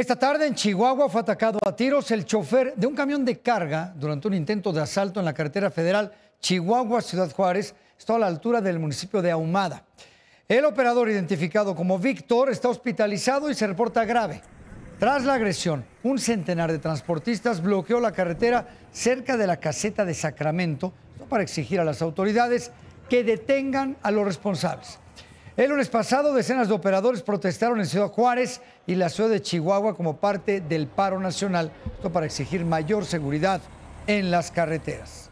Esta tarde en Chihuahua fue atacado a tiros el chofer de un camión de carga durante un intento de asalto en la carretera federal Chihuahua-Ciudad Juárez, está a la altura del municipio de Ahumada. El operador identificado como Víctor está hospitalizado y se reporta grave. Tras la agresión, un centenar de transportistas bloqueó la carretera cerca de la caseta de Sacramento para exigir a las autoridades que detengan a los responsables. El lunes pasado, decenas de operadores protestaron en Ciudad Juárez y la ciudad de Chihuahua como parte del paro nacional, para exigir mayor seguridad en las carreteras.